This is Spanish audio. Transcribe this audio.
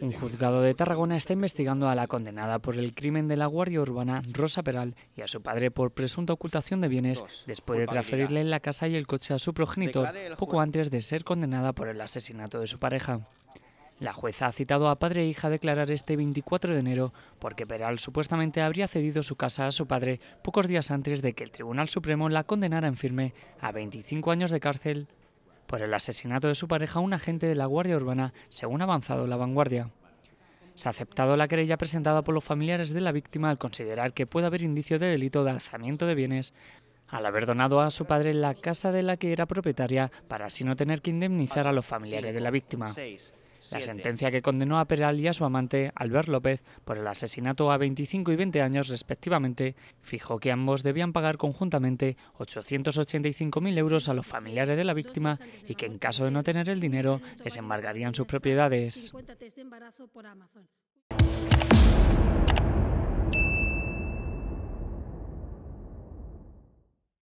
Un juzgado de Tarragona está investigando a la condenada por el crimen de la Guardia Urbana, Rosa Peral, y a su padre por presunta ocultación de bienes después de transferirle la casa y el coche a su progenitor poco antes de ser condenada por el asesinato de su pareja. La jueza ha citado a padre e hija a declarar este 24 de enero porque Peral supuestamente habría cedido su casa a su padre pocos días antes de que el Tribunal Supremo la condenara en firme a 25 años de cárcel por el asesinato de su pareja un agente de la Guardia Urbana, según ha avanzado la vanguardia. Se ha aceptado la querella presentada por los familiares de la víctima al considerar que puede haber indicio de delito de alzamiento de bienes al haber donado a su padre la casa de la que era propietaria para así no tener que indemnizar a los familiares de la víctima. La sentencia que condenó a Peral y a su amante, Albert López, por el asesinato a 25 y 20 años respectivamente, fijó que ambos debían pagar conjuntamente 885.000 euros a los familiares de la víctima y que en caso de no tener el dinero les embargarían sus propiedades.